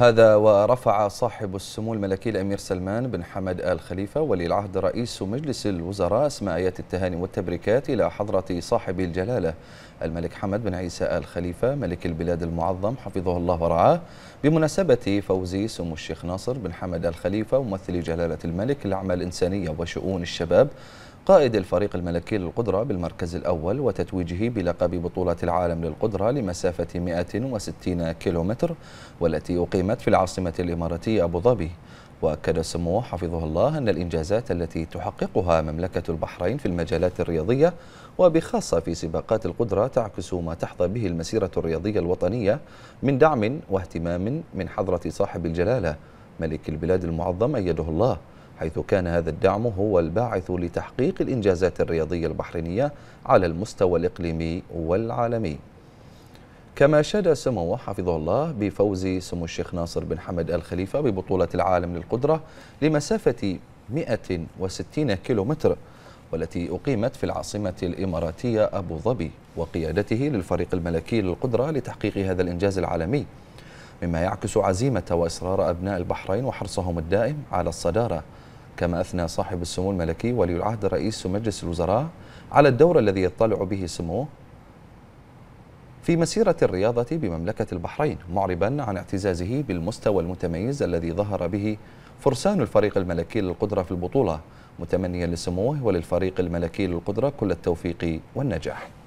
هذا ورفع صاحب السمو الملكي الأمير سلمان بن حمد آل خليفة ولي العهد رئيس مجلس الوزراء اسماء آيات التهاني والتبريكات إلى حضرة صاحب الجلالة الملك حمد بن عيسى آل خليفة ملك البلاد المعظم حفظه الله ورعاه بمناسبة فوز سمو الشيخ ناصر بن حمد آل خليفة ممثل جلالة الملك الأعمال الإنسانية وشؤون الشباب قائد الفريق الملكي للقدرة بالمركز الأول وتتويجه بلقب بطولة العالم للقدرة لمسافة 160 كيلومتر والتي أقيمت في العاصمة الإماراتية أبو ظبي وأكد سموه حفظه الله أن الإنجازات التي تحققها مملكة البحرين في المجالات الرياضية وبخاصة في سباقات القدرة تعكس ما تحظى به المسيرة الرياضية الوطنية من دعم واهتمام من حضرة صاحب الجلالة ملك البلاد المعظم أيده الله حيث كان هذا الدعم هو الباعث لتحقيق الإنجازات الرياضية البحرينية على المستوى الإقليمي والعالمي كما شاد سموه حفظه الله بفوز سمو الشيخ ناصر بن حمد الخليفة ببطولة العالم للقدرة لمسافة 160 كيلومتر والتي أقيمت في العاصمة الإماراتية أبو ظبي وقيادته للفريق الملكي للقدرة لتحقيق هذا الإنجاز العالمي مما يعكس عزيمة وإصرار أبناء البحرين وحرصهم الدائم على الصدارة كما أثنى صاحب السمو الملكي ولي العهد رئيس مجلس الوزراء على الدور الذي يطلع به سموه في مسيرة الرياضة بمملكة البحرين معربا عن اعتزازه بالمستوى المتميز الذي ظهر به فرسان الفريق الملكي للقدرة في البطولة متمنيا لسموه وللفريق الملكي للقدرة كل التوفيق والنجاح